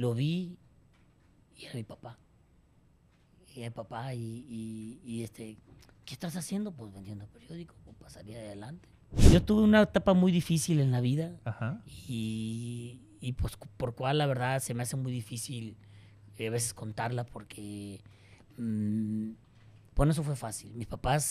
lo vi y era mi papá. Y era mi papá y, este, ¿qué estás haciendo? Pues vendiendo periódico pues, pasaría adelante. Yo tuve una etapa muy difícil en la vida Y, pues por cual la verdad se me hace muy difícil eh, a veces contarla porque, mmm, bueno, eso fue fácil. Mis papás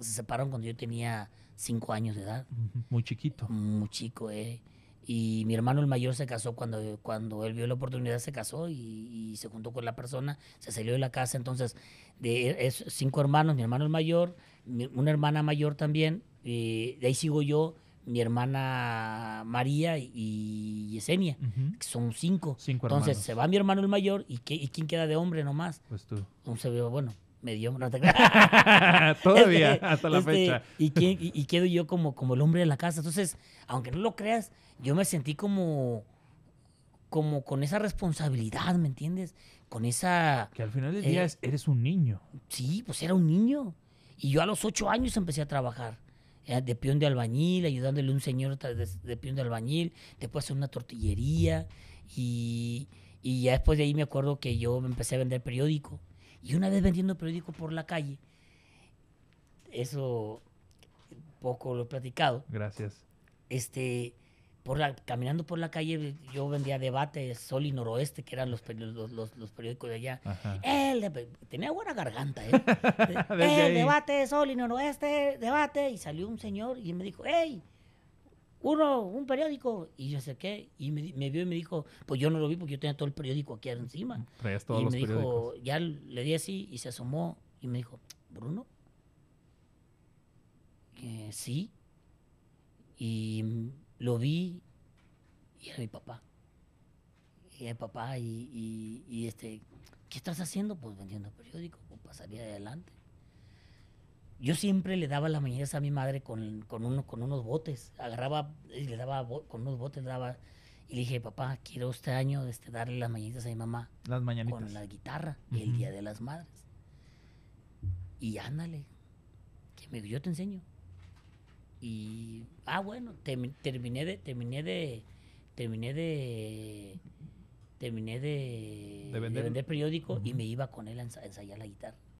se separaron cuando yo tenía cinco años de edad. Muy chiquito. Muy chico, eh. Y mi hermano el mayor se casó cuando, cuando él vio la oportunidad, se casó y, se juntó con la persona, se salió de la casa. Entonces, de e, cinco hermanos, mi hermano el mayor, una hermana mayor también, eh, de ahí sigo yo, mi hermana María y Yesenia, que son cinco. Entonces se va mi hermano el mayor y, qué, y ¿quién queda de hombre nomás? Pues tú. Entonces, bueno, medio No te... Todavía, este, hasta la este, fecha. Y, y, quedo yo como, como el hombre de la casa. Entonces, aunque no lo creas, yo me sentí como, como con esa responsabilidad, ¿me entiendes? Con esa... Que al final del eh, día eres un niño. Sí, pues era un niño. Y yo a los ocho años empecé a trabajar eh, de peón de albañil, ayudándole a un señor de, peón de albañil, después hacer una tortillería y, y, ya después de ahí me acuerdo que yo me empecé a vender periódico y una vez vendiendo periódico por la calle, eso poco lo he platicado. Gracias. Este, por la, caminando por la calle, yo vendía Debate, Sol y Noroeste, que eran los, los, periódicos de allá. Él tenía buena garganta, ¿eh? eh el Debate, Sol y Noroeste, Debate. Y salió un señor y me dijo, hey, uno, un periódico. Y yo acerqué y me, vio y me dijo, pues yo no lo vi porque yo tenía todo el periódico aquí encima. Mm, y me dijo, ya le di así y se asomó y me dijo, Bruno, eh, sí. Y lo vi y era mi papá. Y era mi papá y, este, ¿qué estás haciendo? Pues vendiendo periódico pues pasaría adelante yo siempre le daba las mañanitas a mi madre con, con unos botes. Agarraba y le daba con unos botes, daba. Y le dije, papá, quiero este año este, darle las mañanitas a mi mamá. Las mañanitas. Con la guitarra el Día de las Madres. Y ándale. Que me, yo te enseño. Y, ah, bueno, terminé de, terminé de, terminé de, terminé de, vender. periódico y me iba con él a ensayar la guitarra.